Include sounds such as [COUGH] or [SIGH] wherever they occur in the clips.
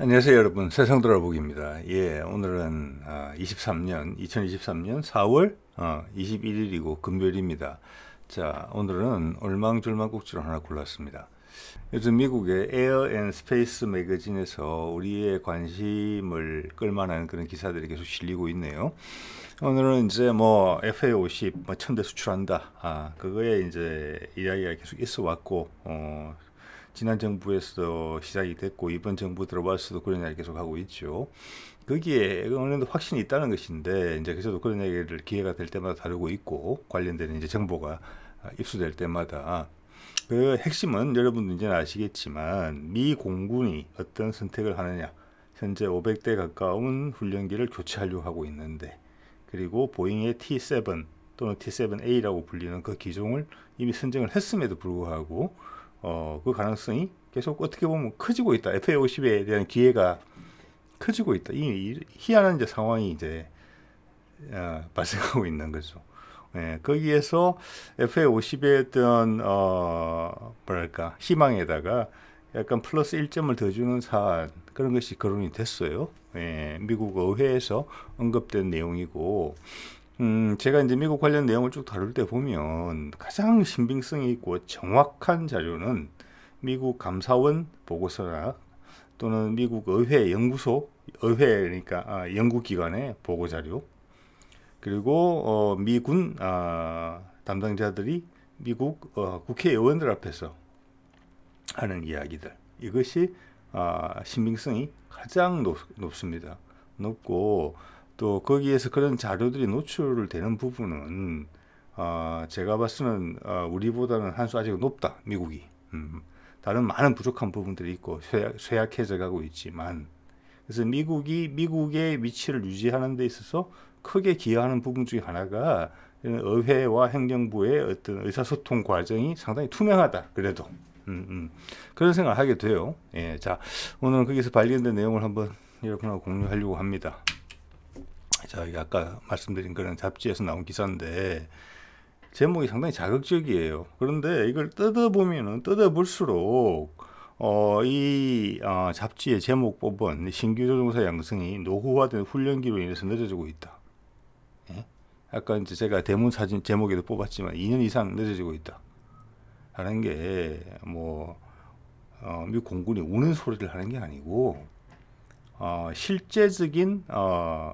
안녕하세요 여러분 세상 돌아보기입니다 예 오늘은 23년 2023년 4월 21일이고 금요일입니다 자 오늘은 얼망줄망 꼭지를 하나 골랐습니다 요즘 미국의 에어 앤 스페이스 매거진에서 우리의 관심을 끌만한 그런 기사들이 계속 실리고 있네요 오늘은 이제 뭐 FA50 뭐 천대 수출한다 아 그거에 이제 이야기가 계속 있어 왔고 어 지난 정부에서 시작이 됐고 이번 정부 들어와서도 그런 이야기 계속 하고 있죠. 거기에 어느 정도 확신이 있다는 것인데 이제 그래서 그런 이야기를 기회가 될 때마다 다루고 있고 관련된 이제 정보가 입수될 때마다 그 핵심은 여러분도 이제 아시겠지만 미 공군이 어떤 선택을 하느냐 현재 500대 가까운 훈련기를 교체하려고 하고 있는데 그리고 보잉의 T7 또는 T7A라고 불리는 그 기종을 이미 선정을 했음에도 불구하고 어, 그 가능성이 계속 어떻게 보면 커지고 있다. FA50에 대한 기회가 커지고 있다. 이, 이 희한한 이제 상황이 이제 어, 발생하고 있는 거죠. 예, 거기에서 FA50의 어떤 어, 뭐랄까 희망에다가 약간 플러스 1점을 더 주는 사안 그런 것이 거론이 됐어요. 예, 미국 의회에서 언급된 내용이고 음, 제가 이제 미국 관련 내용을 쭉 다룰 때 보면 가장 신빙성이 있고 정확한 자료는 미국 감사원 보고서나 또는 미국 의회 연구소 의회 그러니까 아, 연구기관의 보고 자료 그리고 어, 미군 아, 담당자들이 미국 어, 국회의원들 앞에서 하는 이야기들 이것이 아, 신빙성이 가장 높, 높습니다. 높고 또 거기에서 그런 자료들이 노출되는 부분은 어, 제가 봤을 때 어, 우리보다는 한 수 아직 높다 미국이 음, 다른 많은 부족한 부분들이 있고 쇠약, 해져 가고 있지만 그래서 미국이 미국의 위치를 유지하는 데 있어서 크게 기여하는 부분 중에 하나가 의회와 행정부의 어떤 의사소통 과정이 상당히 투명하다 그래도 음, 음. 그런 생각을 하게 돼요 예, 자 오늘은 거기서 발견된 내용을 한번 여러분하고 공유하려고 합니다 저희가 아까 말씀드린 그런 잡지에서 나온 기사인데 제목이 상당히 자극적이에요. 그런데 이걸 뜯어보면은 뜯어볼수록 어, 이 어, 잡지의 제목 뽑은 신규 조종사 양성이 노후화된 훈련기로 인해서 늦어지고 있다. 예? 아까 이제 제가 대문 사진 제목에도 뽑았지만 2년 이상 늦어지고 있다. 하는 게뭐 어, 미 공군이 우는 소리를 하는 게 아니고 어, 실제적인 어,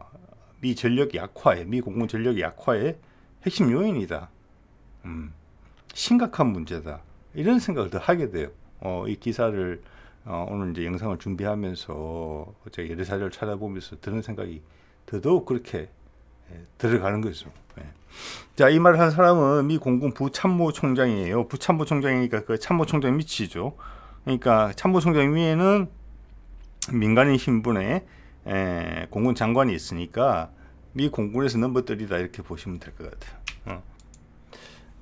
미 전력 약화에 미 공군 전력 약화의 핵심 요인이다. 음, 심각한 문제다. 이런 생각을 더 하게 돼요. 어, 이 기사를 어, 오늘 이제 영상을 준비하면서 제가 여러 사례를 찾아보면서 드는 생각이 더더욱 그렇게 예, 들어가는 거죠. 예. 자, 이 말을 한 사람은 미 공군 부참모총장이에요. 부참모총장이니까 그 참모총장 밑이죠. 그러니까 참모총장 위에는 민간인 신분의 에, 예, 공군 장관이 있으니까 미 공군에서 넘버들이다 이렇게 보시면 될 것 같아요. 어.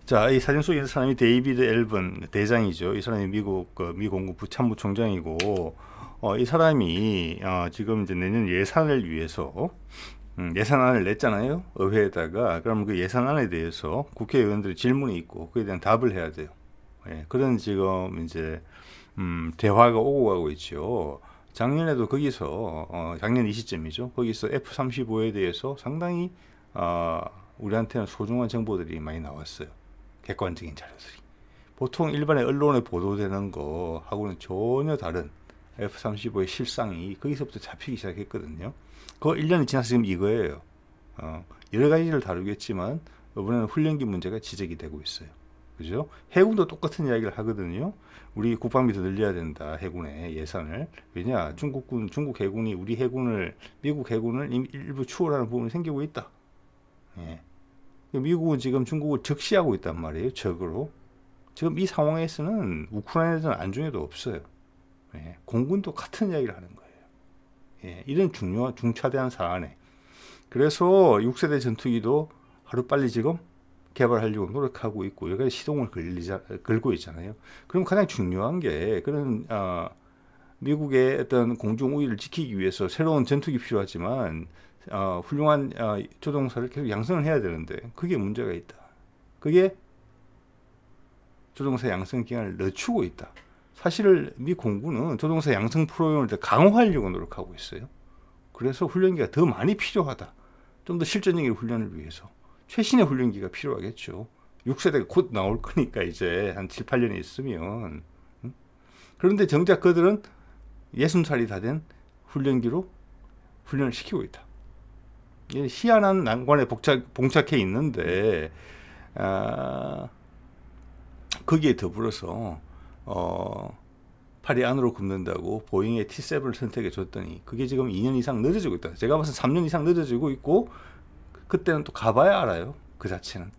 자, 이 사진 속에 있는 사람이 데이비드 엘번 대장이죠. 이 사람이 미국 그미 공군 부참모총장이고 어, 이 사람이 어, 지금 이제 내년 예산을 위해서 음, 예산안을 냈잖아요. 의회에다가 그럼 그 예산안에 대해서 국회의원들이 질문이 있고 그에 대한 답을 해야 돼요. 예, 그런 지금 이제 음, 대화가 오고 가고 있죠. 작년에도 거기서 어, 작년 이 시점이죠. 거기서 F-35에 대해서 상당히 어, 우리한테는 소중한 정보들이 많이 나왔어요. 객관적인 자료들이. 보통 일반의 언론에 보도되는 거하고는 전혀 다른 F-35의 실상이 거기서부터 잡히기 시작했거든요. 그 1년이 지나서 지금 이거예요. 어, 여러 가지를 다루겠지만 이번에는 훈련기 문제가 지적이 되고 있어요. 그죠? 해군도 똑같은 이야기를 하거든요. 우리 국방비도 늘려야 된다. 해군의 예산을. 왜냐? 중국군 중국 해군이 우리 해군을 미국 해군을 일부 추월하는 부분이 생기고 있다. 예. 미국은 지금 중국을 적시하고 있단 말이에요. 적으로. 지금 이 상황에서는 우크라이나에서는 안중에도 없어요. 예. 공군도 같은 이야기를 하는 거예요. 예. 이런 중요한 중차대한 사안에. 그래서 6세대 전투기도 하루빨리 지금 개발하려고 노력하고 있고 여기가 시동을 걸리자, 걸고 있잖아요. 그럼 가장 중요한 게 그런 어, 미국의 어떤 공중 우위를 지키기 위해서 새로운 전투기 필요하지만 어, 훌륭한 어, 조종사를 계속 양성을 해야 되는데 그게 문제가 있다. 그게 조종사 양성 기간을 늦추고 있다. 사실 미 공군은 조종사 양성 프로그램을 더 강화하려고 노력하고 있어요. 그래서 훈련기가 더 많이 필요하다. 좀 더 실전적인 훈련을 위해서. 최신의 훈련기가 필요하겠죠. 6세대가 곧 나올 거니까 이제 한 7, 8년이 있으면 그런데 정작 그들은 60살이 다 된 훈련기로 훈련을 시키고 있다. 예, 희한한 난관에 복착, 봉착해 있는데 아, 거기에 더불어서 어, 파리 안으로 굽는다고 보잉의 T7을 선택해 줬더니 그게 지금 2년 이상 늦어지고 있다. 제가 봐서 3년 이상 늦어지고 있고 그때는 또 가봐야 알아요. 그 자체는.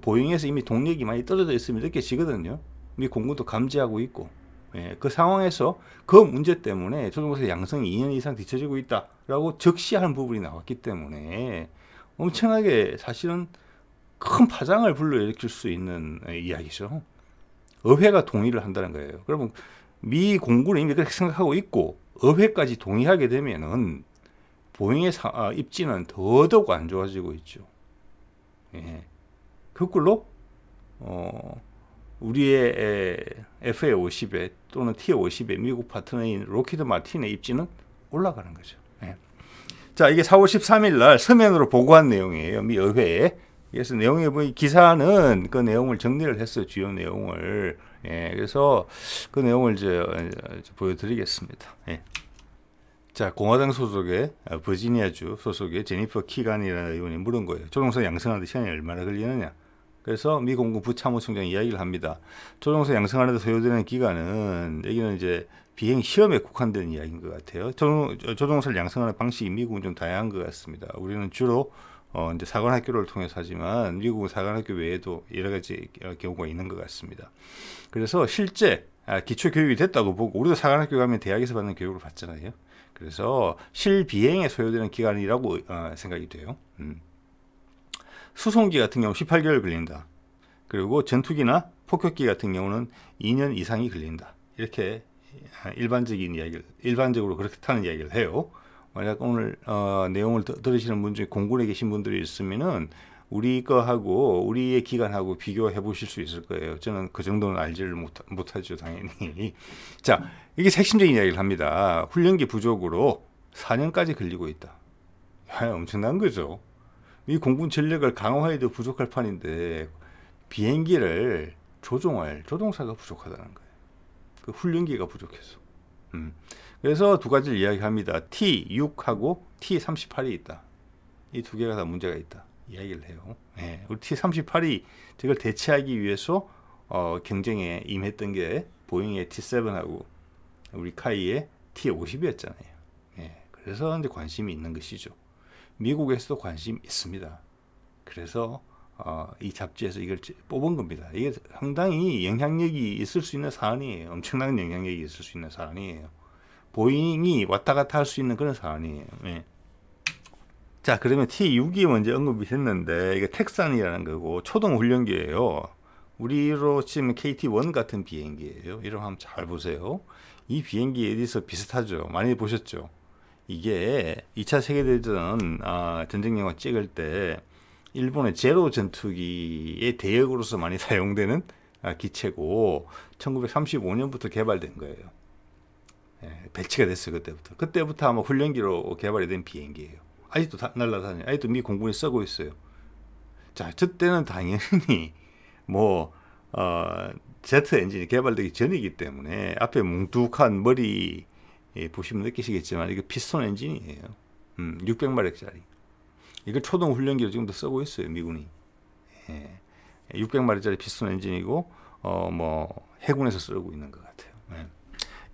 보잉에서 이미 동력이 많이 떨어져 있음이 느껴지거든요. 미 공군도 감지하고 있고. 예, 그 상황에서 그 문제 때문에 조종사 양성이 2년 이상 뒤처지고 있다라고 적시하는 부분이 나왔기 때문에 엄청나게 사실은 큰 파장을 불러일으킬 수 있는 예, 이야기죠. 의회가 동의를 한다는 거예요. 그러면 미 공군은 이미 그렇게 생각하고 있고 의회까지 동의하게 되면은 보잉의 사, 아, 입지는 더더욱 안 좋아지고 있죠. 예. 거꾸로 어, 우리의 에, FA50에 또는 T50의 미국 파트너인 로키드 마틴의 입지는 올라가는 거죠. 예. 자, 이게 4월 13일 날 서면으로 보고한 내용이에요. 미 의회에. 그래서 내용에 보니 기사는 그 내용을 정리를 했어요. 주요 내용을. 예, 그래서 그 내용을 이제, 어, 보여드리겠습니다. 예. 자 공화당 소속의 아, 버지니아주 소속의 제니퍼 키간이라는 의원이 물은 거예요. 조종사 양성하는 시간이 얼마나 걸리느냐. 그래서 미 공군 부참모총장이 이야기를 합니다. 조종사 양성하는데 소요되는 기간은 여기는 이제 비행 시험에 국한된 이야기인 것 같아요. 조종, 조사를 양성하는 방식이 미국은 좀 다양한 것 같습니다. 우리는 주로 어, 이제 사관학교를 통해서 하지만 미국은 사관학교 외에도 여러 가지 경우가 있는 것 같습니다. 그래서 실제 아, 기초 교육이 됐다고 보고 우리도 사관학교 가면 대학에서 받는 교육을 받잖아요. 그래서 실비행에 소요되는 기간이라고 어, 생각이 돼요. 음. 수송기 같은 경우 18개월 걸린다. 그리고 전투기나 폭격기 같은 경우는 2년 이상이 걸린다. 이렇게 아, 일반적인 이야기를 일반적으로 그렇다는 이야기를 해요. 만약 오늘 어, 내용을 더, 들으시는 분 중에 공군에 계신 분들이 있으면은 우리 거하고 우리의 기간하고 비교해 보실 수 있을 거예요. 저는 그 정도는 알지를 못, 못하죠, 당연히. [LAUGHS] 자, 이게 핵심적인 이야기를 합니다. 훈련기 부족으로 4년까지 걸리고 있다. 야, 엄청난 거죠. 이 공군 전력을 강화해도 부족할 판인데 비행기를 조종할 조종사가 부족하다는 거예요. 그 훈련기가 부족해서. 음. 그래서 두 가지를 이야기합니다. T6하고 T38이 있다. 이 두 개가 다 문제가 있다. 이야기를 해요. 예, 우리 T38이 이걸 대체하기 위해서 어, 경쟁에 임했던 게 보잉의 T7하고 우리 카이의 T50이었잖아요. 예, 그래서 이제 관심이 있는 것이죠. 미국에서도 관심 있습니다. 그래서 어, 이 잡지에서 이걸 뽑은 겁니다. 이게 상당히 영향력이 있을 수 있는 사안이에요. 엄청난 영향력이 있을 수 있는 사안이에요. 보잉이 왔다 갔다 할 수 있는 그런 사안이에요. 예. 자, 그러면 T6이 먼저 언급이 됐는데 이게 텍산이라는 거고 초동 훈련기예요. 우리로 치면 KT1 같은 비행기예요. 이름 한번 잘 보세요. 이 비행기 에디서 비슷하죠. 많이 보셨죠? 이게 2차 세계대전 아, 전쟁 영화 찍을 때 일본의 제로 전투기의 대역으로서 많이 [LAUGHS] 사용되는 아, 기체고 1935년부터 개발된 거예요. 예, 배치가 됐어요 그때부터. 그때부터 아마 훈련기로 개발이 된 비행기예요. 아직도 날라다녀요. 아직도 미 공군이 쓰고 있어요. 자, 저때는 당연히 [LAUGHS] 뭐 어, 제트 엔진이 개발되기 전이기 때문에 앞에 뭉툭한 머리 예, 보시면 느끼시겠지만 이게 피스톤 엔진이에요. 음, 600마력짜리. 이걸 초동 훈련기로 지금도 쓰고 있어요, 미군이. 예, 600마력짜리 피스톤 엔진이고 어, 뭐 해군에서 쓰고 있는 것 같아요. 예.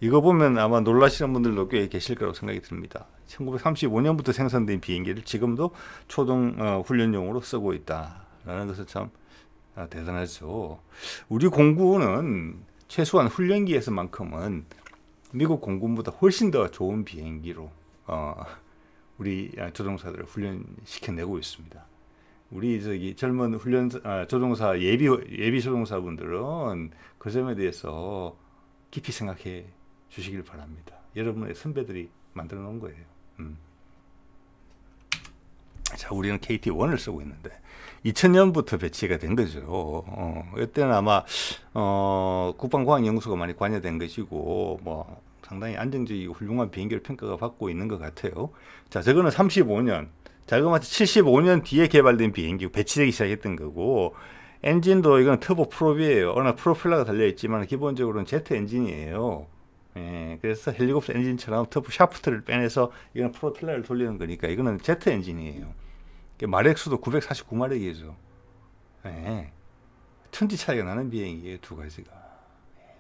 이거 보면 아마 놀라시는 분들도 꽤 계실 거라고 생각이 듭니다. 1935년부터 생산된 비행기를 지금도 초동 어, 훈련용으로 쓰고 있다라는 것은 참 아, 대단하죠. 우리 공군은 최소한 훈련기에서만큼은 미국 공군보다 훨씬 더 좋은 비행기로 어, 우리 아, 조종사들을 훈련시켜내고 있습니다. 우리 저기 젊은 훈련 아, 조종사 예비 예비 조종사분들은 그 점에 대해서 깊이 생각해 주시길 바랍니다. 여러분의 선배들이 만들어 놓은 거예요. 음. 자, 우리는 KT1을 쓰고 있는데 2000년부터 배치가 된 거죠. 어, 이때는 아마 어, 국방과학연구소가 많이 관여된 것이고 뭐 상당히 안정적이고 훌륭한 비행기를 평가가 받고 있는 것 같아요. 자, 저거는 35년, 자그마치 75년 뒤에 개발된 비행기 배치되기 시작했던 거고 엔진도 이건 터보 프롭이에요. 어느 프로필러가 달려 있지만 기본적으로는 제트 엔진이에요. 예, 그래서 헬리콥터 엔진처럼 터프 샤프트를 빼내서 이건 프로펠러를 돌리는 거니까 이거는 제트 엔진이에요. 마력수도 949마력이죠. 예, 천지 차이가 나는 비행이에요, 두 가지가. 예.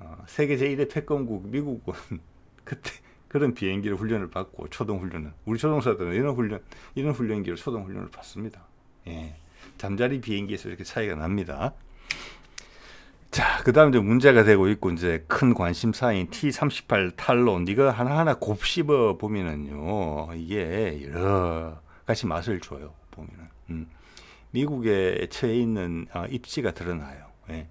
어, 세계 제1의 패권국 미국은 [LAUGHS] 그때 그런 비행기를 훈련을 받고 초동 훈련은 우리 초등사들은 이런 훈련 이런 훈련기로 초동 훈련을 받습니다. 예, 잠자리 비행기에서 이렇게 차이가 납니다. 자, 그다음 이제 문제가 되고 있고 이제 큰 관심사인 T38 탈론 이거 하나하나 곱씹어 보면은요. 이게 여러 가지 맛을 줘요. 보면은. 음. 미국에 처해 있는 아, 입지가 드러나요. 예.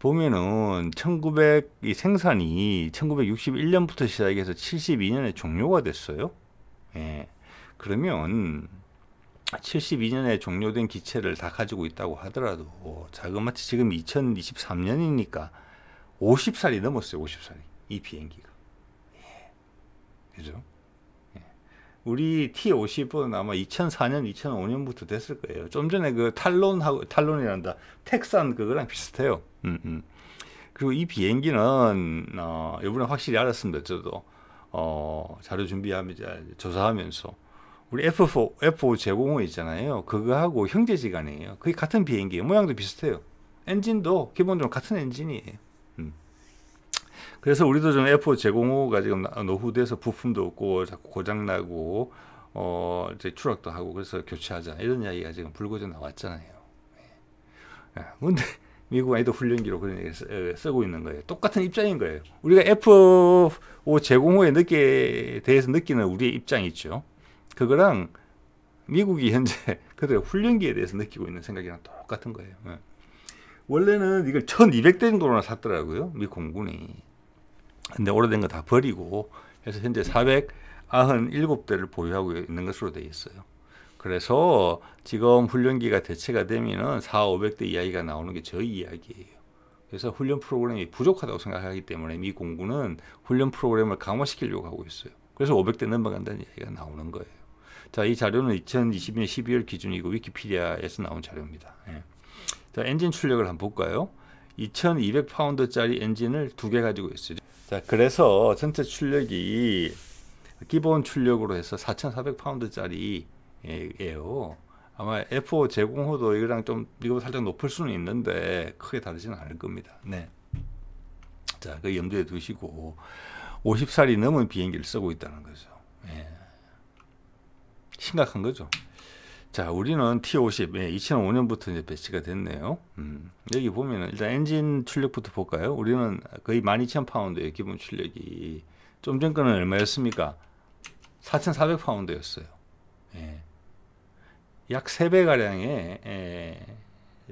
보면은 1900이 생산이 1961년부터 시작해서 72년에 종료가 됐어요. 예. 그러면 72년에 종료된 기체를 다 가지고 있다고 하더라도 자그마치 지금 2023년이니까 50살이 넘었어요. 50살이 이 비행기가. 예. 그죠? 예. 우리 T50은 아마 2004년, 2005년부터 됐을 거예요. 좀 전에 그 탈론하고 탈론이란다 텍산 그거랑 비슷해요. 음, 음. 그리고 이 비행기는 어, 이번에 확실히 알았습니다. 저도 어, 자료 준비하면서 조사하면서. 우리 F4, F5 제공호 있잖아요. 그거하고 형제지간이에요. 그게 같은 비행기예요. 모양도 비슷해요. 엔진도 기본적으로 같은 엔진이에요. 음. 그래서 우리도 좀 F5 제공호가 지금 노후돼서 부품도 없고 자꾸 고장나고 어 이제 추락도 하고 그래서 교체하자 이런 이야기가 지금 불거져 나왔잖아요. 예. 예. 근데 [LAUGHS] 미국 아이도 훈련기로 그런 얘기를 예, 쓰고 있는 거예요. 똑같은 입장인 거예요. 우리가 F5 제공호에 늦게 대해서 느끼는 우리의 입장이 있죠. 그거랑 미국이 현재 [LAUGHS] 그들의 훈련기에 대해서 느끼고 있는 생각이랑 똑같은 거예요. 예. 원래는 이걸 1200대 정도로나 샀더라고요. 미 공군이. 근데 오래된 거 다 버리고 해서 현재 497대를 보유하고 있는 것으로 되어 있어요. 그래서 지금 훈련기가 대체가 되면은 4, 500대 이야기가 나오는 게 저희 이야기예요. 그래서 훈련 프로그램이 부족하다고 생각하기 때문에 미 공군은 훈련 프로그램을 강화시키려고 하고 있어요. 그래서 500대 넘어간다는 이야기가 나오는 거예요. 자, 이 자료는 2020년 12월 기준이고 위키피디아에서 나온 자료입니다. 예. 자, 엔진 출력을 한번 볼까요? 2,200 파운드짜리 엔진을 두 개 가지고 있어요. 자, 그래서 전체 출력이 기본 출력으로 해서 4,400 파운드짜리예요. 아마 F5 제공호도 이거랑 좀 이거 살짝 높을 수는 있는데 크게 다르지는 않을 겁니다. 네. 자, 그 염두에 두시고 50살이 넘은 비행기를 쓰고 있다는 거죠. 예. 심각한 거죠. 자, 우리는 T50, 예, 2005년부터 이제 배치가 됐네요. 음, 여기 보면은 일단 엔진 출력부터 볼까요? 우리는 거의 12,000파운드의 기본 출력이 좀 전 거는 얼마였습니까? 4,400파운드였어요. 예. 약 3배 가량의 예,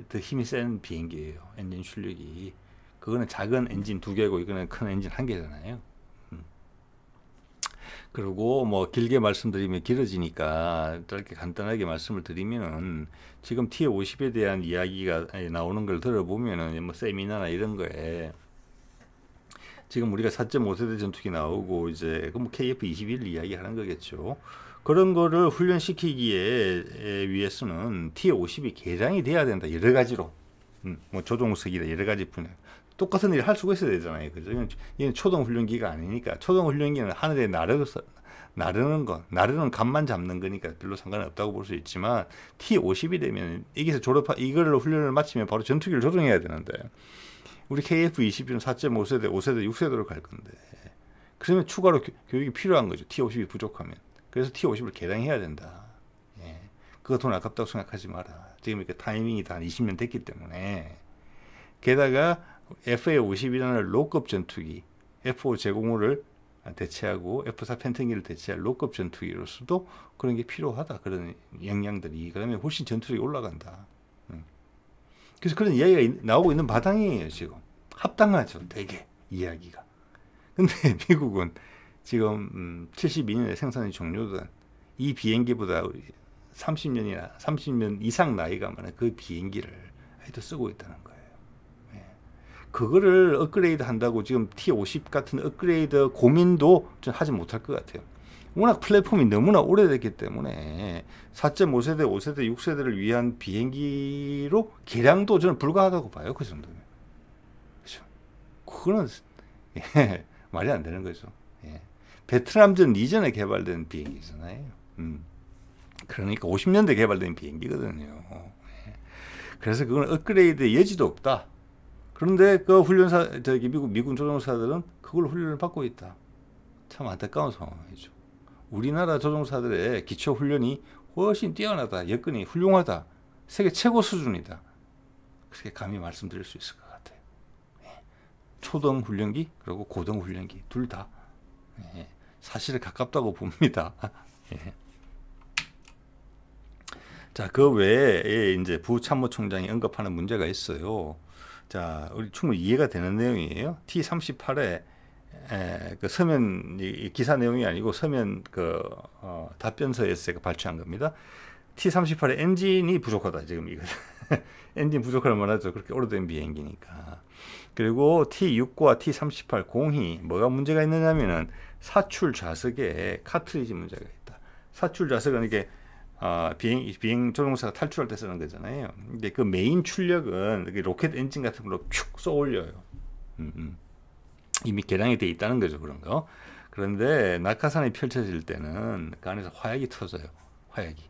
더 힘이 센 비행기예요. 엔진 출력이. 그거는 작은 엔진 두 개고 이거는 큰 엔진 한 개잖아요. 그리고 뭐 길게 말씀드리면 길어지니까 짧게 간단하게 말씀을 드리면은 지금 T50에 대한 이야기가 예, 나오는 걸 들어보면은 뭐 세미나나 이런 거에 지금 우리가 4.5세대 전투기 나오고 이제 그뭐 KF21 이야기 하는 거겠죠. 그런 거를 훈련시키기에 위해서는 T50이 개량이 돼야 된다. 여러 가지로. 음, 뭐 조종석이다. 여러 가지 분야. 똑같은 일을 할 수가 있어야 되잖아요. 그죠? 얘는 초등훈련기가 아니니까. 초등훈련기는 하늘에 나르서, 나르는 것, 나르는 값만 잡는 거니까 별로 상관없다고 볼 수 있지만, T50이 되면, 여기서 졸업 이걸로 훈련을 마치면 바로 전투기를 조정해야 되는데, 우리 KF21은 4.5세대, 5세대, 6세대로 갈 건데, 그러면 추가로 교, 육이 필요한 거죠. T50이 부족하면. 그래서 T50을 개량해야 된다. 예. 그거 돈 아깝다고 생각하지 마라. 지금 이렇게 타이밍이 다 20년 됐기 때문에. 게다가 FA-51이라는 로급 전투기, F-5 제공호를 대체하고 F-4 팬탱기를 대체할 로급 전투기로서도 그런 게 필요하다. 그런 역량들이. 그러면 훨씬 전투력이 올라간다. 음. 그래서 그런 이야기가 나오고 있는 바탕이에요, 지금. 합당하죠, 되게. 이야기가. 근데 [LAUGHS] 미국은 지금 72년에 음, 생산이 종료된 이 비행기보다 30년이나 30년 이상 나이가 많은 그 비행기를 아도 쓰고 있다는 거예요. 그거를 업그레이드 한다고 지금 T50 같은 업그레이드 고민도 좀 하지 못할 것 같아요. 워낙 플랫폼이 너무나 오래됐기 때문에 4.5세대, 5세대, 6세대를 위한 비행기로 개량도 저는 불가하다고 봐요. 그 정도면. 그죠. 그거는, [LAUGHS] 예, 말이 안 되는 거죠. 예. 베트남전 이전에 개발된 비행기잖아요. 음. 그러니까 50년대 개발된 비행기거든요. 예. 그래서 그건 업그레이드 여지도 없다. 그런데 그 훈련사 저기 미국 미군 조종사들은 그걸 훈련을 받고 있다. 참 안타까운 상황이죠. 우리나라 조종사들의 기초 훈련이 훨씬 뛰어나다. 여건이 훌륭하다. 세계 최고 수준이다. 그렇게 감히 말씀드릴 수 있을 것 같아요. 예. 초등 훈련기 그리고 고등 훈련기 둘다 예. 사실 가깝다고 봅니다. [LAUGHS] 예. 자, 그 외에 이제 부참모총장이 언급하는 문제가 있어요. 자, 우리 충분히 이해가 되는 내용이에요. T38에 에, 그 서면 이, 기사 내용이 아니고 서면 그 어, 답변서에서 발췌한 겁니다. T38의 엔진이 부족하다 지금 이거 [LAUGHS] 엔진 부족할 만하죠. 그렇게 오래된 비행기니까. 그리고 T6과 T38 공이 뭐가 문제가 있느냐면은 사출 좌석에 카트리지 문제가 있다. 사출 좌석은 이게 렇 어, 비행 비행 조종사가 탈출할 때 쓰는 거잖아요. 근데 그 메인 출력은 로켓 엔진 같은 걸로 쭉 쏘올려요. 음, 음. 이미 개량이 돼 있다는 거죠 그런 거. 그런데 낙하산이 펼쳐질 때는 그 안에서 화약이 터져요. 화약이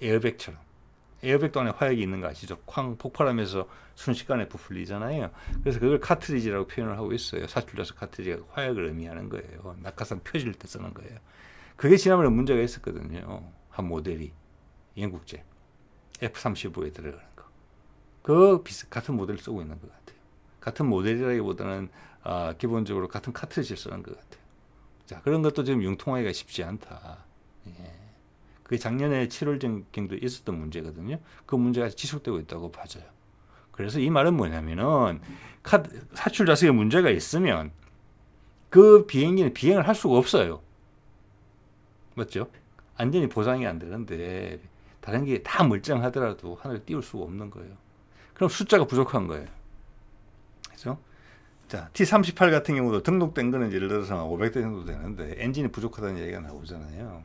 에어백처럼. 에어백도 안에 화약이 있는 거 아시죠? 쾅 폭발하면서 순식간에 부풀리잖아요. 그래서 그걸 카트리지라고 표현을 하고 있어요. 사출자석 카트리지가 화약을 의미하는 거예요. 낙하산 펴질 때 쓰는 거예요. 그게 지난번에 문제가 있었거든요. 한 모델이. 영국제 F-35에 들어가는 거. 그 비슷, 같은 모델 쓰고 있는 것 같아요. 같은 모델이라기보다는 아, 기본적으로 같은 카트리지를 쓰는 것 같아요. 자, 그런 것도 지금 융통하기가 쉽지 않다. 예. 그게 작년에 7월 경도 있었던 문제거든요. 그 문제가 지속되고 있다고 봐져요. 그래서 이 말은 뭐냐면은 카드, 사출 좌석에 문제가 있으면 그 비행기는 비행을 할 수가 없어요. 맞죠? 안전이 보장이 안 되는데 다른 게 다 멀쩡하더라도 하늘을 띄울 수가 없는 거예요. 그럼 숫자가 부족한 거예요. 그죠? 자, T38 같은 경우도 등록된 거는 예를 들어서 500대 정도 되는데 엔진이 부족하다는 얘기가 나오잖아요.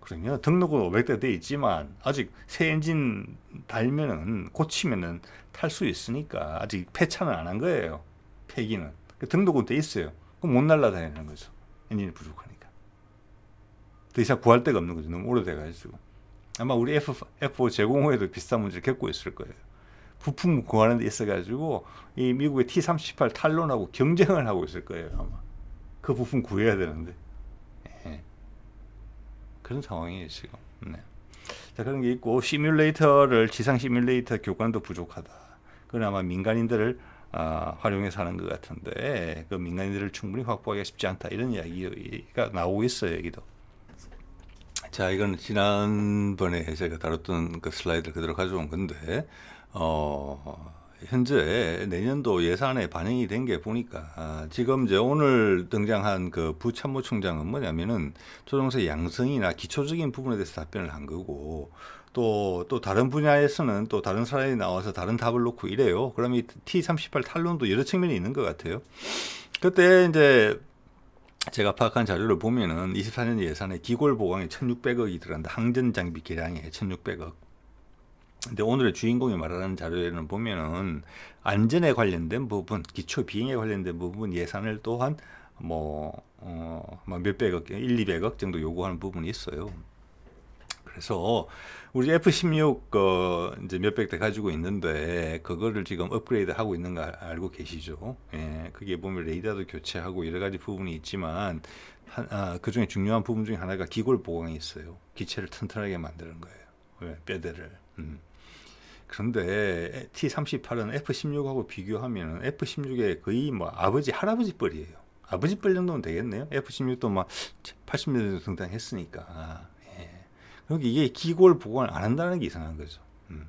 그러면 등록은 500대 돼 있지만 아직 새 엔진 달면은 고치면은 탈 수 있으니까 아직 폐차는 안 한 거예요. 폐기는. 그 등록은 돼 있어요. 그럼 못 날라다니는 거죠. 엔진이 부족하니까. 더 이상 구할 데가 없는 거죠. 너무 오래돼가지고. 아마 우리 F, F5 제공후에도 비슷한 문제를 겪고 있을 거예요. 부품 구하는 데 있어가지고 이 미국의 T38 탈론하고 경쟁을 하고 있을 거예요 아마 그 부품 구해야 되는데 네. 그런 상황이에요 지금 네. 자 그런 게 있고 시뮬레이터를 지상 시뮬레이터 교관도 부족하다 그건 아마 민간인들을 아, 활용해서 하는 것 같은데 그 민간인들을 충분히 확보하기가 쉽지 않다 이런 이야기가 나오고 있어요 여기도 자, 이건 지난번에 제가 다뤘던 그 슬라이드를 그대로 가져온 건데, 어, 현재 내년도 예산에 반영이 된 게 보니까 아, 지금 이제 오늘 등장한 그 부참모총장은 뭐냐면은 조정세 양성이나 기초적인 부분에 대해서 답변을 한 거고 또, 또 다른 분야에서는 또 다른 사람이 나와서 다른 답을 놓고 이래요. 그러면 이 T38 탄론도 여러 측면이 있는 것 같아요. 그때 이제 제가 파악한 자료를 보면은 24년 예산에 기골 보강이 1,600억이 들어간다. 항전 장비 개량에 1,600억. 근데 오늘의 주인공이 말하는 자료에는 보면은 안전에 관련된 부분, 기초 비행에 관련된 부분 예산을 또한 뭐, 어, 몇백억, 1, 200억 정도 요구하는 부분이 있어요. 그래서 우리 F16 그 어, 이제 몇 백 대 가지고 있는데 그거를 지금 업그레이드 하고 있는 거 알고 계시죠? 예, 그게 보면 레이더도 교체하고 여러 가지 부분이 있지만 한, 아, 그 중에 중요한 부분 중에 하나가 기골 보강이 있어요. 기체를 튼튼하게 만드는 거예요. 왜? 예, 뼈대를. 음. 그런데 T38은 F16하고 비교하면 F16의 거의 뭐 아버지 할아버지 뻘이에요. 아버지 뻘정도는 되겠네요. F16도 막 뭐 80년대 등장했으니까. 여기 그러니까 이게 기골 복원을 안 한다는 게 이상한 거죠. 음.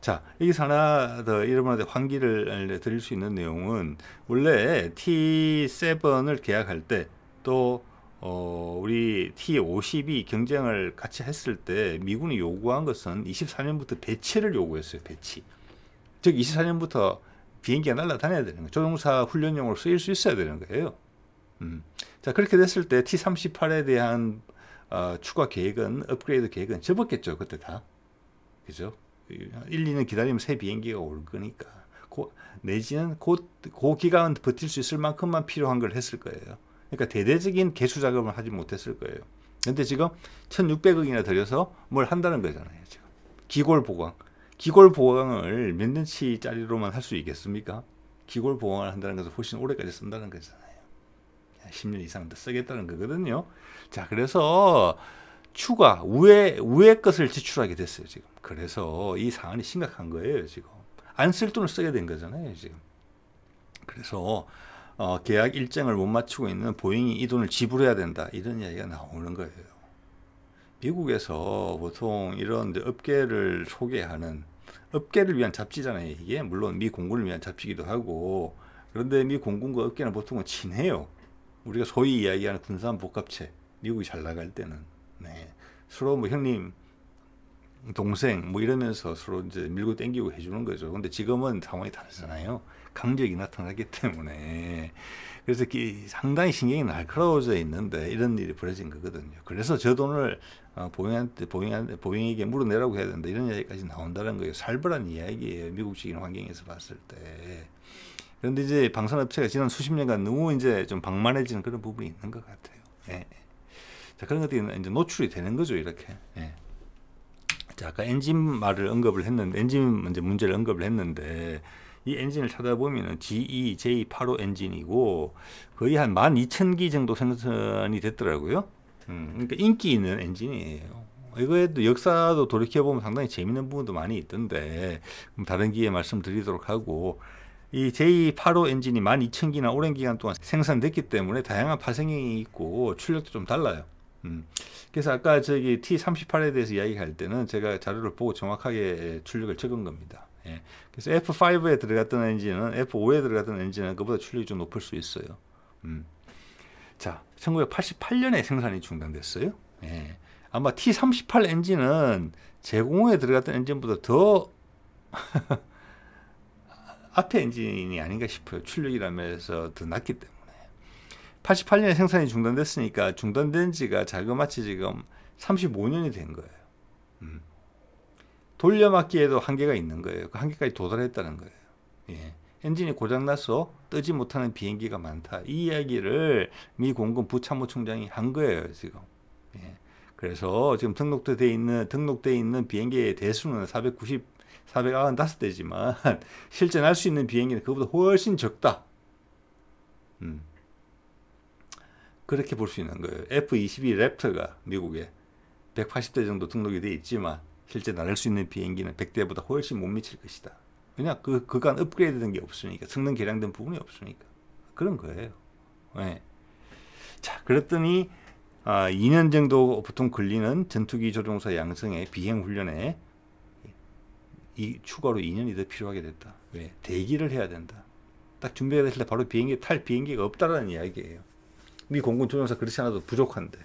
자, 여기서 하나 더 여러분한테 환기를 드릴 수 있는 내용은 원래 T7을 계약할 때또 어, 우리 t 5 0 경쟁을 같이 했을 때 미군이 요구한 것은 24년부터 배치를 요구했어요. 배치. 즉 24년부터 비행기가 날아다녀야 되는 거예요. 조종사 훈련용으로 쓰일 수 있어야 되는 거예요. 음. 자 그렇게 됐을 때 T38에 대한 어, 추가 계획은 업그레이드 계획은 접었겠죠 그때 다 그죠 1, 2년 기다리면 새 비행기가 올 거니까 고, 내지는 곧그 기간 버틸 수 있을 만큼만 필요한 걸 했을 거예요 그러니까 대대적인 개수 작업을 하지 못했을 거예요 근데 지금 1600억이나 들여서 뭘 한다는 거잖아요 지금 기골 보강 기골 보강을 몇 년치 짜리로만 할 수 있겠습니까 기골 보강을 한다는 것은 훨씬 오래까지 쓴다는 거잖아요 10년 이상 더 쓰겠다는 거거든요. 자, 그래서 추가 우회 우회 것을 지출하게 됐어요, 지금. 그래서 이 사안이 심각한 거예요, 지금. 안 쓸 돈을 쓰게 된 거잖아요, 지금. 그래서 어, 계약 일정을 못 맞추고 있는 보잉이 이 돈을 지불해야 된다. 이런 이야기가 나오는 거예요. 미국에서 보통 이런 업계를 소개하는 업계를 위한 잡지잖아요. 이게 물론 미 공군을 위한 잡지기도 하고 그런데 미 공군과 업계는 보통은 친해요. 우리가 소위 이야기하는 군산 복합체 미국이 잘 나갈 때는 네. 서로 뭐 형님 동생 뭐 이러면서 서로 이제 밀고 땡기고 해주는 거죠. 근데 지금은 상황이 다르잖아요. 강력이 나타나기 때문에 그래서 상당히 신경이 날카로워져 있는데 이런 일이 벌어진 거거든요. 그래서 저 돈을 어, 보잉한테 보잉한테 보잉에게 물어내라고 해야 된다 이런 이야기까지 나온다는 거예요. 살벌한 이야기예요. 미국 적인 환경에서 봤을 때. 그런데 이제 방산업체가 지난 수십 년간 너무 이제 좀 방만해지는 그런 부분이 있는 것 같아요. 예. 자, 그런 것들이 이제 노출이 되는 거죠, 이렇게. 예. 자, 아까 엔진 말을 언급을 했는데, 엔진 문제, 문제를 언급을 했는데, 이 엔진을 찾아보면 GE J85 엔진이고, 거의 한 12,000기 정도 생산이 됐더라고요. 음, 그러니까 인기 있는 엔진이에요. 이거에도 역사도 돌이켜보면 상당히 재밌는 부분도 많이 있던데, 다른 기회에 말씀드리도록 하고, 이제2 8 5 엔진이 12,000기나 오랜 기간 동안 생산됐기 때문에 다양한 파생형이 있고 출력도 좀 달라요. 음. 그래서 아까 저기 T38에 대해서 이야기할 때는 제가 자료를 보고 정확하게 예, 출력을 적은 겁니다. 예. 그래서 F5에 들어갔던 엔진은 F5에 들어갔던 엔진은 그보다 출력이 좀 높을 수 있어요. 음. 자, 1988년에 생산이 중단됐어요. 예. 아마 T38 엔진은 제공에 들어갔던 엔진보다 더 [LAUGHS] 앞에 엔진이 아닌가 싶어요. 출력이라면서 더 낮기 때문에. 88년에 생산이 중단됐으니까 중단된 지가 자그마치 지금 35년이 된 거예요. 음. 돌려막기에도 한계가 있는 거예요. 그 한계까지 도달했다는 거예요. 예. 엔진이 고장나서 뜨지 못하는 비행기가 많다. 이 이야기를 미 공군 부참모총장이 한 거예요, 지금. 예. 그래서 지금 등록돼 있는 등록돼 있는 비행기의 대수는 490 495대지만 [LAUGHS] 실전할 수 있는 비행기는 그보다 훨씬 적다. 음. 그렇게 볼 수 있는 거예요. F-22 랩터가 미국에 180대 정도 등록이 돼 있지만 실제 날릴 수 있는 비행기는 100대보다 훨씬 못 미칠 것이다. 왜냐 그 그간 업그레이드 된 게 없으니까 성능 개량된 부분이 없으니까 그런 거예요. 네. 자 그랬더니 아, 2년 정도 보통 걸리는 전투기 조종사 양성의 비행 훈련에 이 추가로 2년이 더 필요하게 됐다. 왜? 대기를 해야 된다. 딱 준비가 됐을 때 바로 비행기 탈 비행기가 없다라는 이야기예요. 미 공군 조종사 그렇지 않아도 부족한데.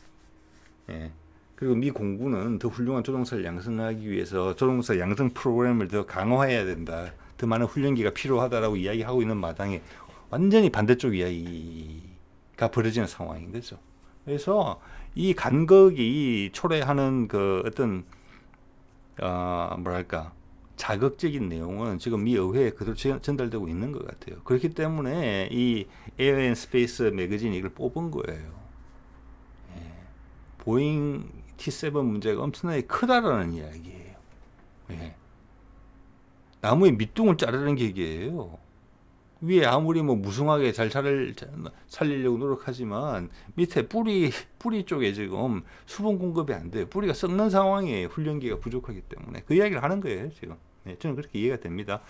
예. 그리고 미 공군은 더 훌륭한 조종사를 양성하기 위해서 조종사 양성 프로그램을 더 강화해야 된다. 더 많은 훈련기가 필요하다라고 이야기하고 있는 마당에 완전히 반대쪽 이야기가 벌어지는 상황인 거죠. 그래서 이 간극이 초래하는 그 어떤 어 뭐랄까 자극적인 내용은 지금 미 의회에 그대로 전달되고 있는 것 같아요. 그렇기 때문에 이 에어앤 스페이스 매거진이 걸 뽑은 거예요. 예. 보잉 T7 문제가 엄청나게 크다라는 이야기예요. 예. 나무의 밑둥을 자르는 계기예요. 위에 아무리 뭐 무성하게 잘 자를, 살리려고 노력하지만 밑에 뿌리 뿌리 쪽에 지금 수분 공급이 안 돼요. 뿌리가 썩는 상황이에요. 훈련기가 부족하기 때문에 그 이야기를 하는 거예요 지금. 네, 저는 그렇게 이해가 됩니다.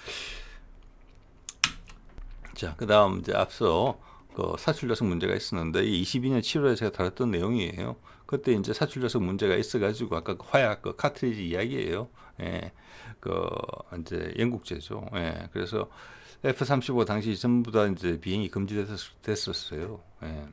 자, 그 다음 이제 앞서 그 사출자석 문제가 있었는데 이 22년 7월에 제가 다뤘던 내용이에요. 그때 이제 사출자석 문제가 있어가지고 아까 그 화약 그 카트리지 이야기예요. 예, 그 이제 영국제죠. 예, 그래서 F-35 당시 전부 다 이제 비행이 금지됐었어요. 예,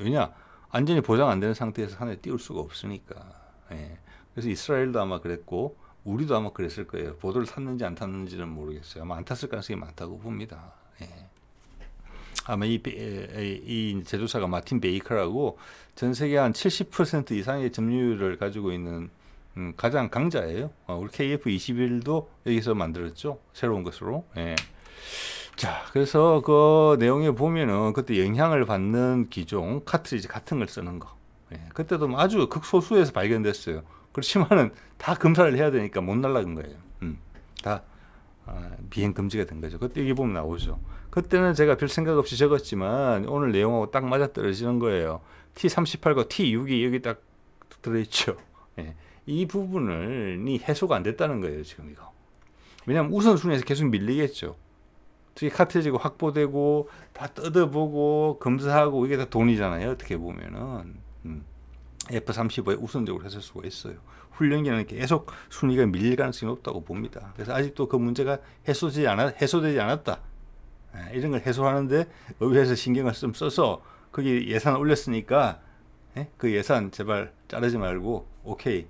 왜냐 안전이 보장 안 되는 상태에서 하에 띄울 수가 없으니까. 예, 그래서 이스라엘도 아마 그랬고 우리도 아마 그랬을 거예요. 보도를 탔는지 안 탔는지는 모르겠어요. 아마 안 탔을 가능성이 많다고 봅니다. 예. 아마 이, 이 제조사가 마틴 베이커라고 전 세계 한 70% 이상의 점유율을 가지고 있는 음, 가장 강자예요. 어, 우리 KF21도 여기서 만들었죠. 새로운 것으로. 예. 자, 그래서 그 내용에 보면은 그때 영향을 받는 기종 카트리지 같은 걸 쓰는 거. 예. 그때도 아주 극소수에서 발견됐어요. 그렇지만은 다 검사를 해야 되니까 못 날라간 거예요. 음, 다 아, 비행 금지가 된 거죠. 그때 여기 보면 나오죠. 그때는 제가 별 생각 없이 적었지만 오늘 내용하고 딱 맞아 떨어지는 거예요. T38과 T6이 여기 딱 들어있죠. 예. 이 부분을 해소가 안 됐다는 거예요. 지금 이거. 왜냐면 우선순위에서 계속 밀리겠죠. 특히 카트지가 확보되고 다 뜯어보고 검사하고 이게 다 돈이잖아요. 어떻게 보면은. 음. f 3 5에 우선적으로 했을 수가 있어요. 훈련기는 계속 순위가 밀릴 가능성이 높다고 봅니다. 그래서 아직도 그 문제가 해소되지, 않았, 해소되지 않았다. 예, 이런 걸 해소하는데 의회에서 신경을 좀 써서 거기 예산 올렸으니까 예, 그 예산 제발 자르지 말고 오케이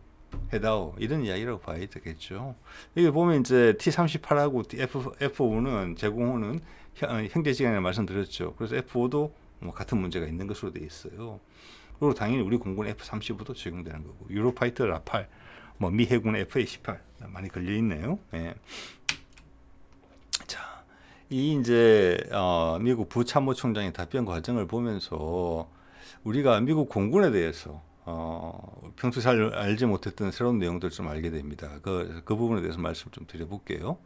해다오 이런 이야기라고 봐야 되겠죠. 여기 보면 이제 T38하고 F, 5는 제공호는 어, 형제 지간에 말씀드렸죠. 그래서 F5도 뭐 같은 문제가 있는 것으로 돼 있어요. 그리고 당연히 우리 공군 F-35도 적용되는 거고 유로파이터 라팔 뭐 미 해군 F-18 많이 걸려 있네요. 네. 예. 자, 이 이제 어, 미국 부참모총장의 답변 과정을 보면서 우리가 미국 공군에 대해서 어, 평소 잘 알지 못했던 새로운 내용들 좀 알게 됩니다. 그, 그 부분에 대해서 말씀 좀 드려볼게요.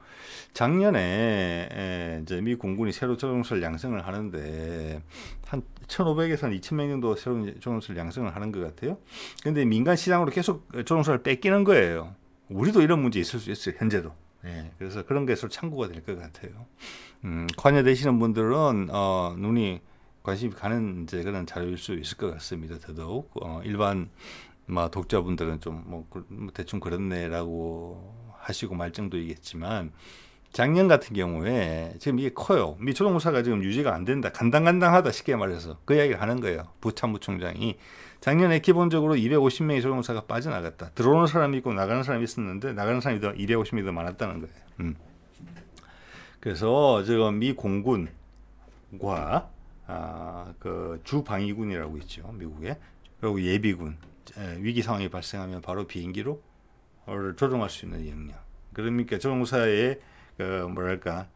작년에 이제 미 공군이 새로 조종설 양성을 하는데 한 1,500에서 2,000명 정도 새로운 조종설 양성을 하는 것 같아요. 근데 민간 시장으로 계속 조종설을 뺏기는 거예요. 우리도 이런 문제 있을 수 있어요. 현재도. 예, 그래서 그런 게서 참고가 될 것 같아요. 음, 관여되시는 분들은 어, 눈이 관심이 가는 이제 그런 자료일 수 있을 것 같습니다. 더더욱 어, 일반 막 뭐 독자분들은 좀뭐 그, 뭐 대충 그렇네라고 하시고 말 정도이겠지만 작년 같은 경우에 지금 이게 커요. 미초등사가 지금 유지가 안 된다. 간당간당하다 쉽게 말해서 그 이야기를 하는 거예요. 부참부총장이 작년에 기본적으로 250명의 초등사가 빠져나갔다. 들어오는 사람이 있고 나가는 사람이 있었는데 나가는 사람이 더 250명이 더 많았다는 거예요. 음. 그래서 지금 미 공군과 아, 그 주방위군이라고 있죠 미국에 그리고 예비군 위기 상황이 발생하면 바로 비행기로 조종할 수 있는 역량 그러니까 조종사의 그 뭐랄까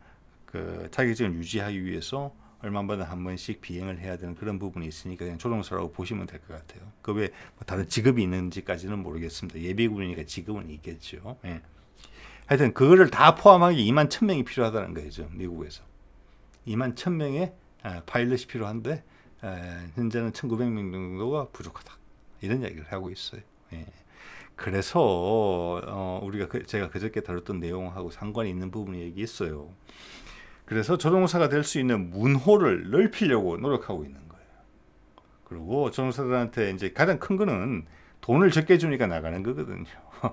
그 자격증을 유지하기 위해서 얼마마다 한 번씩 비행을 해야 되는 그런 부분이 있으니까 그냥 조종사라고 보시면 될 것 같아요. 그외 뭐 다른 직업이 있는지까지는 모르겠습니다. 예비군이니까 직업은 있겠죠. 예. 하여튼 그거를 다 포함하기 2만 1 0명이 필요하다는 거죠. 미국에서. 2만 1 0명의 파일럿이 필요한데 현재는 1900명 정도가 부족하다 이런 이야기를 하고 있어요 예. 그래서 어, 우리가 그, 제가 그저께 다뤘던 내용하고 상관이 있는 부분이 여기 있어요 그래서 조종사가 될 수 있는 문호를 넓히려고 노력하고 있는 거예요 그리고 조종사들한테 이제 가장 큰 거는 돈을 적게 주니까 나가는 거거든요 [LAUGHS]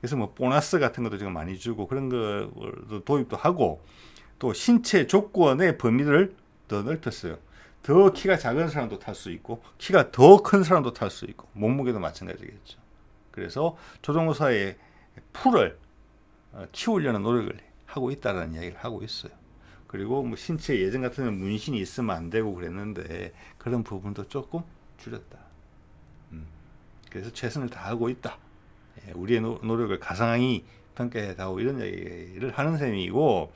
그래서 뭐 보너스 같은 것도 지금 많이 주고 그런 걸 도입도 하고 또 신체 조건의 범위를 더 넓혔어요. 더 키가 작은 사람도 탈 수 있고 키가 더 큰 사람도 탈 수 있고 몸무게도 마찬가지겠죠. 그래서 조정사의 풀을 어, 키우려는 노력을 하고 있다는 이야기를 하고 있어요. 그리고 뭐 신체 예전 같으면 문신이 있으면 안 되고 그랬는데 그런 부분도 조금 줄였다. 음. 그래서 최선을 다하고 있다. 예, 우리의 노, 력을 가상이 평가해 다고 이런 얘기를 하는 셈이고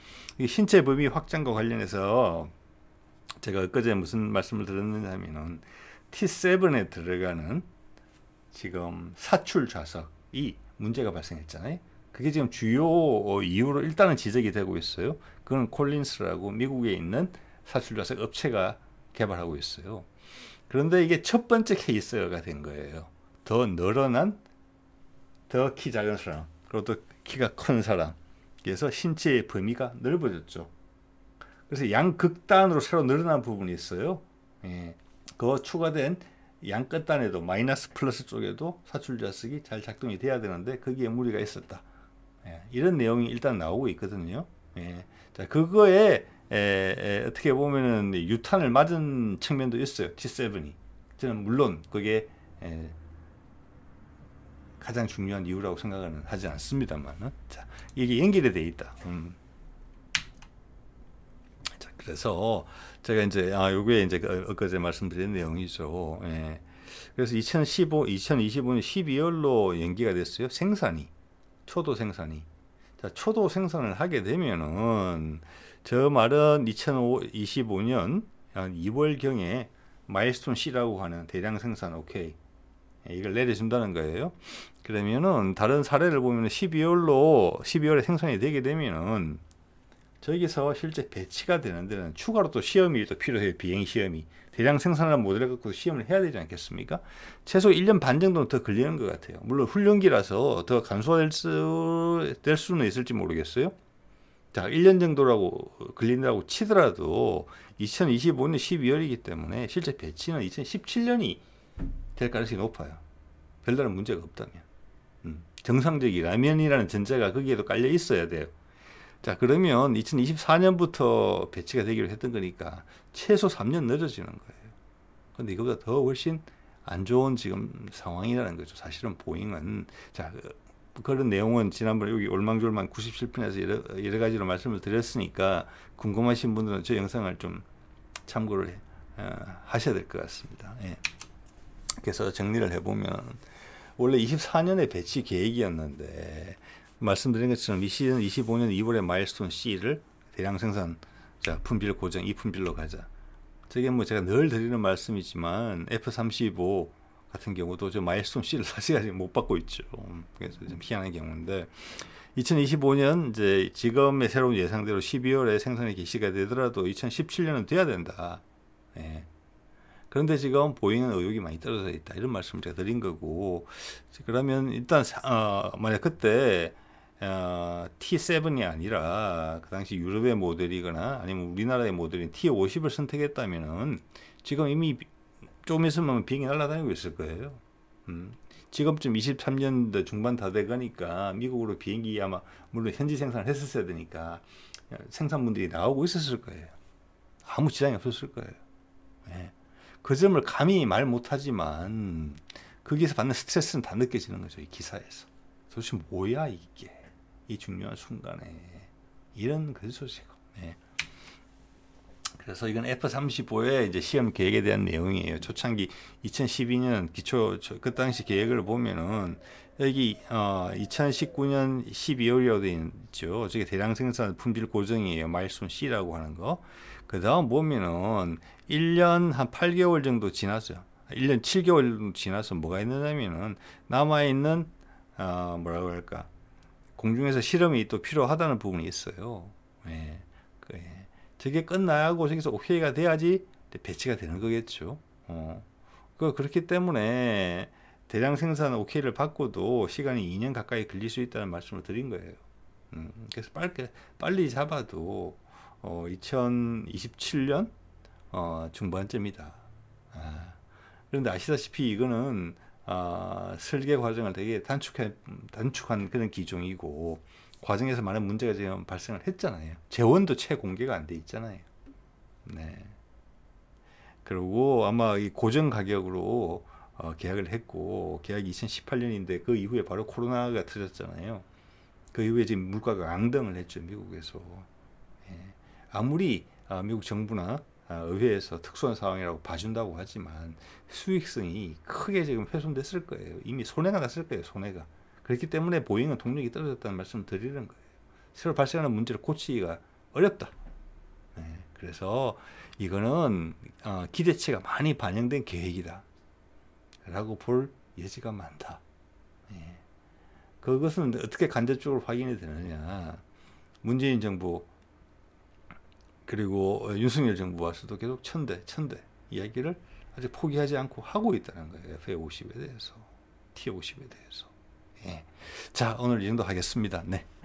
신체 범위 확장과 관련해서 제가 그제 무슨 말씀을 드렸느냐면은 T7에 들어가는 지금 사출 좌석이 문제가 발생했잖아요. 그게 지금 주요 이유로 일단은 지적이 되고 있어요. 그건 콜린스라고 미국에 있는 사출 좌석 업체가 개발하고 있어요. 그런데 이게 첫 번째 케이스가 된 거예요. 더 늘어난 더 키 작은 사람 그리고 또 키가 큰 사람 그래서 신체의 범위가 넓어졌죠. 그래서 양극단으로 새로 늘어난 부분이 있어요. 예. 그 추가된 양끝단에도 마이너스 플러스 쪽에도 사출자 쓰기 잘 작동이 돼야 되는데 거기에 무리가 있었다. 예. 이런 내용이 일단 나오고 있거든요. 예. 자 그거에 에, 에, 어떻게 보면 유탄을 맞은 측면도 있어요. T7이 저는 물론 그게 에, 가장 중요한 이유라고 생각 하지 않습니다만 자 이게 연결이 돼 있다. 음. 그래서 제가 이제 아 요게 이제 엊그제 말씀드린 내용이죠. 예. 그래서 2015, 2025년 12월로 연기가 됐어요. 생산이 초도 생산이. 자 초도 생산을 하게 되면은 저 말은 2025년 한 2월 경에 마일스톤 C라고 하는 대량 생산 오케이 예, 이걸 내려준다는 거예요. 그러면은 다른 사례를 보면 12월로 12월에 생산이 되게 되면은 저기서 실제 배치가 되는 데는 추가로 또 시험이 또 필요해요. 비행 시험이. 대량 생산한 모델을 갖고 시험을 해야 되지 않겠습니까? 최소 1년 반 정도는 더 걸리는 것 같아요. 물론 훈련기라서 더 감소될 수, 될 수는 있을지 모르겠어요. 자, 1년 정도라고 걸린다고 치더라도 2025년 12월이기 때문에 실제 배치는 2017년이 될 가능성이 높아요. 별다른 문제가 없다면. 음, 정상적이라면이라는 전제가 거기에도 깔려 있어야 돼요. 자, 그러면 2024년부터 배치가 되기로 했던 거니까 최소 3년 늦어지는 거예요. 근데 이거보다 더 훨씬 안 좋은 지금 상황이라는 거죠. 사실은 보잉은 자 그, 그런 내용은 지난번 여기 올망졸망 97편에서 여러, 여러 가지로 말씀을 드렸으니까 궁금하신 분들은 저 영상을 좀 참고를 해, 어, 하셔야 될 것 같습니다. 예. 그래서 정리를 해보면 원래 24년에 배치 계획이었는데 말씀드린 것처럼 이 시즌 25년 2월에 마일스톤 C를 대량 생산 자 품질 고정 이품질로 가자 저게 뭐 제가 늘 드리는 말씀이지만 F35 같은 경우도 저 마일스톤 C를 사실 아직 못 받고 있죠 음, 그래서 좀 희한한 경우인데 2025년 이제 지금의 새로운 예상대로 12월에 생산이 개시가 되더라도 2017년은 돼야 된다 예. 그런데 지금 보이는 의욕이 많이 떨어져 있다 이런 말씀을 제가 드린 거고 그러면 일단 어, 만약 그때 어, T7이 아니라 그 당시 유럽의 모델이거나 아니면 우리나라의 모델인 T50을 선택했다면은 지금 이미 조금 있으면 비행이 날아다니고 있을 거예요. 음. 지금쯤 23년도 중반 다 돼가니까 미국으로 비행기 아마 물론 현지 생산을 했었어야 되니까 생산분들이 나오고 있었을 거예요. 아무 지장이 없었을 거예요. 네. 그 점을 감히 말 못하지만 거기에서 받는 스트레스는 다 느껴지는 거죠. 이 기사에서. 도대체 뭐야 이게. 이 중요한 순간에 이런 글 그 소식. 네. 그래서 이건 F-35의 이제 시험 계획에 대한 내용이에요. 초창기 2012년 기초 그 당시 계획을 보면은 여기 어 2019년 12월이라고 돼 있죠. 저게 대량 생산 품질 고정이에요. 마일 C라고 하는 거. 그다음 보면은 1년 한 8개월 정도 지났어요. 1년 7개월 지나서 뭐가 있느냐면은 남아 있는 어 뭐라고 할까? 공중에서 실험이 또 필요하다는 부분이 있어요. 예. 그, 예. 저게 끝나고 저기서 오케이가 돼야지 배치가 되는 거겠죠. 어. 그 그렇기 때문에 대량 생산 오케이를 받고도 시간이 2년 가까이 걸릴 수 있다는 말씀을 드린 거예요. 음, 그래서 빨리, 빨리 잡아도 어, 2027년 어, 중반쯤이다. 아, 그런데 아시다시피 이거는 어, 설계 과정을 되게 단축한 단축한 그런 기종이고 과정에서 많은 문제가 지금 발생을 했잖아요. 재원도 채 공개가 안 돼 있잖아요. 네. 그리고 아마 이 고정 가격으로 어, 계약을 했고 계약이 2018년인데 그 이후에 바로 코로나가 터졌잖아요. 그 이후에 지금 물가가 앙등을 했죠 미국에서 예. 아무리 아, 미국 정부나 아, 의회에서 특수한 상황이라고 봐준다고 하지만 수익성이 크게 지금 훼손됐을 거예요. 이미 손해가 났을 거예요. 손해가. 그렇기 때문에 보잉은 동력이 떨어졌다는 말씀을 드리는 거예요. 새로 발생하는 문제를 고치기가 어렵다. 네, 그래서 이거는 어, 기대치가 많이 반영된 계획이다. 라고 볼 예지가 많다. 네. 그것은 어떻게 간접적으로 확인이 되느냐. 문재인 정부 그리고 윤승열 정부 와서도 계속 천대, 천대 이야기를 아직 포기하지 않고 하고 있다는 거예요. F-50에 대해서. T-50에 대해서. 예. 자, 오늘 이 정도 하겠습니다. 네.